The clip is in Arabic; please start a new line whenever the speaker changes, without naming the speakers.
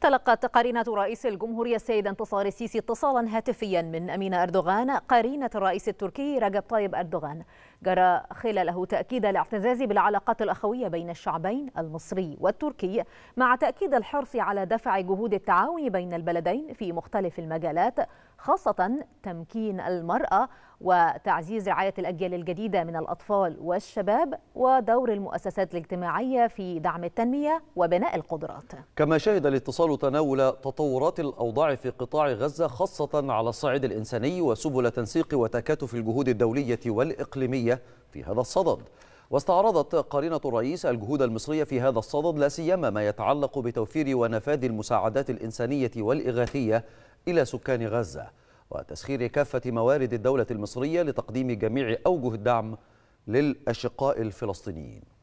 تلقت قرينة رئيس الجمهورية السيد انتصار السيسي اتصالا هاتفيا من أمين أردوغان قرينة الرئيس التركي رجب طيب أردوغان جرى خلاله تأكيد الاعتزاز بالعلاقات الأخوية بين الشعبين المصري والتركي مع تأكيد الحرص على دفع جهود التعاون بين البلدين في مختلف المجالات خاصة تمكين المرأة وتعزيز رعاية الأجيال الجديدة من الأطفال والشباب ودور المؤسسات الاجتماعية في دعم التنمية وبناء القدرات
كما شهد الاتصال تناول تطورات الأوضاع في قطاع غزة خاصة على الصعيد الإنساني وسبل تنسيق وتكاتف الجهود الدولية والإقليمية في هذا الصدد واستعرضت قرينة الرئيس الجهود المصرية في هذا الصدد لا سيما ما يتعلق بتوفير ونفاذ المساعدات الإنسانية والإغاثية إلى سكان غزة وتسخير كافة موارد الدولة المصرية لتقديم جميع أوجه الدعم للأشقاء الفلسطينيين